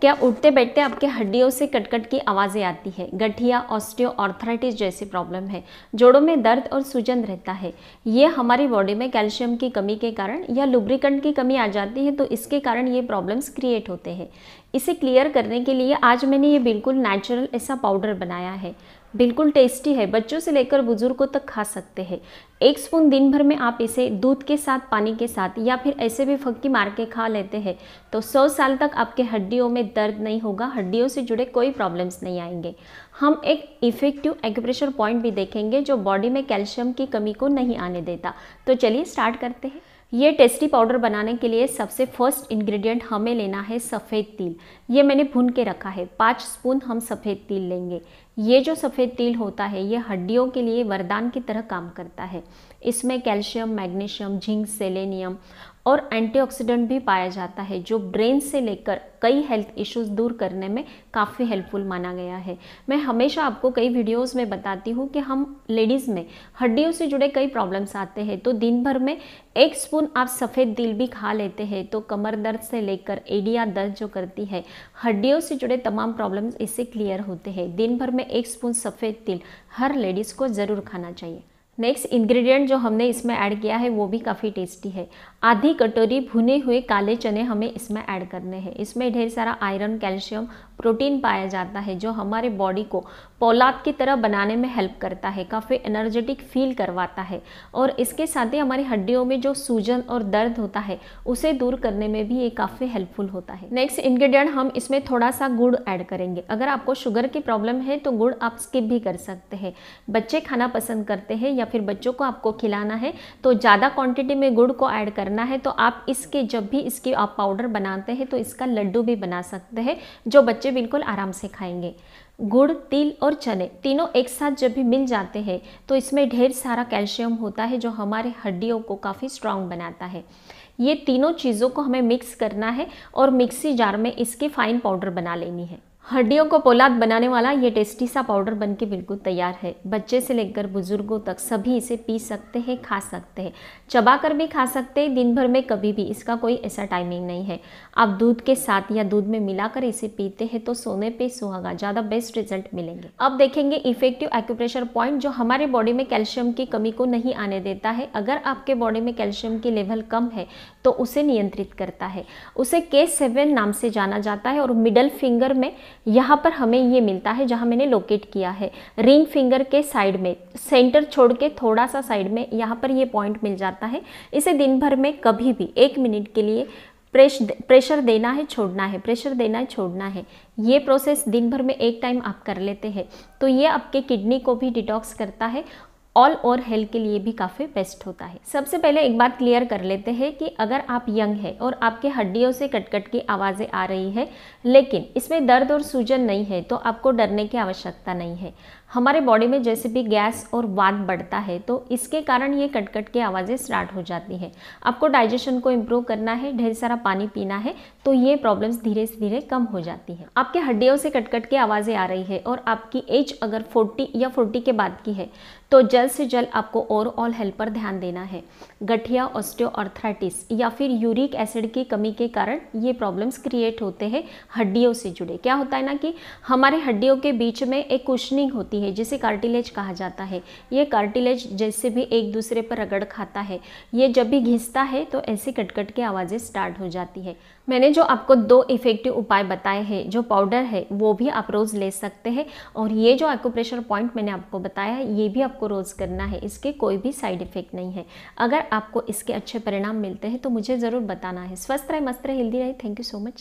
क्या उठते बैठते आपके हड्डियों से कटकट की आवाज़ें आती है गठिया ऑस्टियो ऑर्थराइटिस जैसी प्रॉब्लम है जोड़ों में दर्द और सूजन रहता है ये हमारी बॉडी में कैल्शियम की कमी के कारण या लुब्रिकेंट की कमी आ जाती है तो इसके कारण ये प्रॉब्लम्स क्रिएट होते हैं इसे क्लियर करने के लिए आज मैंने ये बिल्कुल नेचुरल ऐसा पाउडर बनाया है बिल्कुल टेस्टी है बच्चों से लेकर बुजुर्गों तक खा सकते हैं एक स्पून दिन भर में आप इसे दूध के साथ पानी के साथ या फिर ऐसे भी फक्की मार के खा लेते हैं तो सौ साल तक आपके हड्डियों में दर्द नहीं होगा हड्डियों से जुड़े कोई प्रॉब्लम्स नहीं आएंगे हम एक इफेक्टिव एक्यूप्रेशर पॉइंट भी देखेंगे जो बॉडी में कैल्शियम की कमी को नहीं आने देता तो चलिए स्टार्ट करते हैं ये टेस्टी पाउडर बनाने के लिए सबसे फर्स्ट इंग्रेडिएंट हमें लेना है सफ़ेद तिल ये मैंने भून के रखा है पाँच स्पून हम सफ़ेद तिल लेंगे ये जो सफ़ेद तिल होता है ये हड्डियों के लिए वरदान की तरह काम करता है इसमें कैल्शियम मैग्नीशियम जिंक सेलेनियम और एंटीऑक्सीडेंट भी पाया जाता है जो ब्रेन से लेकर कई हेल्थ इश्यूज दूर करने में काफ़ी हेल्पफुल माना गया है मैं हमेशा आपको कई वीडियोस में बताती हूँ कि हम लेडीज़ में हड्डियों से जुड़े कई प्रॉब्लम्स आते हैं तो दिन भर में एक स्पून आप सफ़ेद तिल भी खा लेते हैं तो कमर दर्द से लेकर एडिया दर्द जो करती है हड्डियों से जुड़े तमाम प्रॉब्लम्स इससे क्लियर होते हैं दिन भर में एक स्पून सफ़ेद तिल हर लेडीज़ को ज़रूर खाना चाहिए नेक्स्ट इंग्रेडिएंट जो हमने इसमें ऐड किया है वो भी काफ़ी टेस्टी है आधी कटोरी भुने हुए काले चने हमें इसमें ऐड करने हैं इसमें ढेर सारा आयरन कैल्शियम प्रोटीन पाया जाता है जो हमारे बॉडी को पौलाद की तरह बनाने में हेल्प करता है काफ़ी एनर्जेटिक फील करवाता है और इसके साथ ही हमारी हड्डियों में जो सूजन और दर्द होता है उसे दूर करने में भी ये काफ़ी हेल्पफुल होता है नेक्स्ट इन्ग्रीडियंट हम इसमें थोड़ा सा गुड़ ऐड करेंगे अगर आपको शुगर की प्रॉब्लम है तो गुड़ आप स्किप भी कर सकते हैं बच्चे खाना पसंद करते हैं या फिर बच्चों को आपको खिलाना है तो ज़्यादा क्वांटिटी में गुड़ को ऐड करना है तो आप इसके जब भी इसकी आप पाउडर बनाते हैं तो इसका लड्डू भी बना सकते हैं जो बच्चे बिल्कुल आराम से खाएंगे गुड़ तिल और चने तीनों एक साथ जब भी मिल जाते हैं तो इसमें ढेर सारा कैल्शियम होता है जो हमारे हड्डियों को काफ़ी स्ट्रांग बनाता है ये तीनों चीज़ों को हमें मिक्स करना है और मिक्सी जार में इसकी फ़ाइन पाउडर बना लेनी है हड्डियों को पोलाद बनाने वाला ये टेस्टी सा पाउडर बनके बिल्कुल तैयार है बच्चे से लेकर बुजुर्गों तक सभी इसे पी सकते हैं खा सकते हैं चबा कर भी खा सकते हैं दिन भर में कभी भी इसका कोई ऐसा टाइमिंग नहीं है आप दूध के साथ या दूध में मिलाकर इसे पीते हैं तो सोने पे सुहागा ज़्यादा बेस्ट रिजल्ट मिलेंगे अब देखेंगे इफेक्टिव एक्यूप्रेशर पॉइंट जो हमारे बॉडी में कैल्शियम की कमी को नहीं आने देता है अगर आपके बॉडी में कैल्शियम की लेवल कम है तो उसे नियंत्रित करता है उसे के सेवन नाम से जाना जाता है और मिडल फिंगर में यहाँ पर हमें ये मिलता है जहाँ मैंने लोकेट किया है रिंग फिंगर के साइड में सेंटर छोड़ के थोड़ा सा साइड में यहाँ पर ये पॉइंट मिल जाता है इसे दिन भर में कभी भी एक मिनट के लिए प्रेश प्रेशर देना है छोड़ना है प्रेशर देना है छोड़ना है ये प्रोसेस दिन भर में एक टाइम आप कर लेते हैं तो ये आपके किडनी को भी डिटॉक्स करता है ऑल ओवर हेल्थ के लिए भी काफ़ी बेस्ट होता है सबसे पहले एक बात क्लियर कर लेते हैं कि अगर आप यंग है और आपके हड्डियों से कटकट की आवाज़ें आ रही है लेकिन इसमें दर्द और सूजन नहीं है तो आपको डरने की आवश्यकता नहीं है हमारे बॉडी में जैसे भी गैस और वाद बढ़ता है तो इसके कारण ये कटकट की आवाज़ें स्टार्ट हो जाती हैं आपको डाइजेशन को इम्प्रूव करना है ढेर सारा पानी पीना है तो ये प्रॉब्लम्स धीरे से धीरे कम हो जाती हैं आपके हड्डियों से कटकट की आवाज़ें आ रही है और आपकी एज अगर 40 या 40 के बाद की है तो जल्द से जल्द आपको ओवरऑल हेल्थ पर ध्यान देना है गठिया ऑस्टियोआर्थराइटिस या फिर यूरिक एसिड की कमी के कारण ये प्रॉब्लम्स क्रिएट होते हैं हड्डियों से जुड़े क्या होता है ना कि हमारे हड्डियों के बीच में एक कुशनिंग होती है जिसे कार्टिलेज कहा जाता है ये कार्टिलेज जैसे भी एक दूसरे पर रगड़ खाता है ये जब भी घिसता है तो ऐसे कटकट की आवाज़ें स्टार्ट हो जाती है मैंने जो आपको दो इफ़ेक्टिव उपाय बताए हैं जो पाउडर है वो भी आप रोज़ ले सकते हैं और ये जो एक्यूप्रेशर पॉइंट मैंने आपको बताया है ये भी आपको रोज़ करना है इसके कोई भी साइड इफ़ेक्ट नहीं है अगर आपको इसके अच्छे परिणाम मिलते हैं तो मुझे ज़रूर बताना है स्वस्थ रहे मस्त रहे हेल्दी रहे थैंक यू सो मच